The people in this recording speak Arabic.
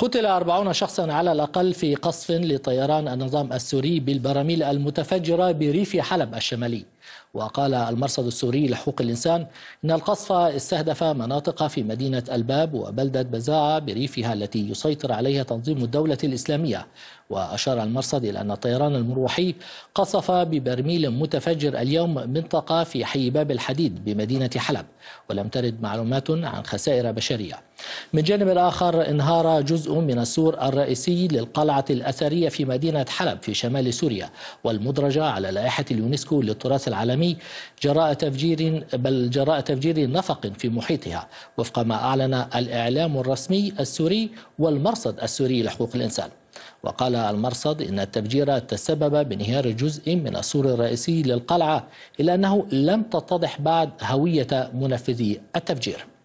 قتل 40 شخصا على الأقل في قصف لطيران النظام السوري بالبراميل المتفجرة بريف حلب الشمالي وقال المرصد السوري لحقوق الإنسان إن القصف استهدف مناطق في مدينة الباب وبلدة بزاعة بريفها التي يسيطر عليها تنظيم الدولة الإسلامية وأشار المرصد إلى أن الطيران المروحي قصف ببرميل متفجر اليوم منطقة في حي باب الحديد بمدينة حلب ولم ترد معلومات عن خسائر بشرية من جانب آخر انهار جزء من السور الرئيسي للقلعة الأثرية في مدينة حلب في شمال سوريا والمدرجة على لائحة اليونسكو للتراث العالمي جراء تفجير بل جراء تفجير نفق في محيطها وفق ما أعلن الإعلام الرسمي السوري والمرصد السوري لحقوق الإنسان وقال المرصد إن التفجير تسبب بانهيار جزء من السور الرئيسي للقلعة إلا أنه لم تتضح بعد هوية منفذي التفجير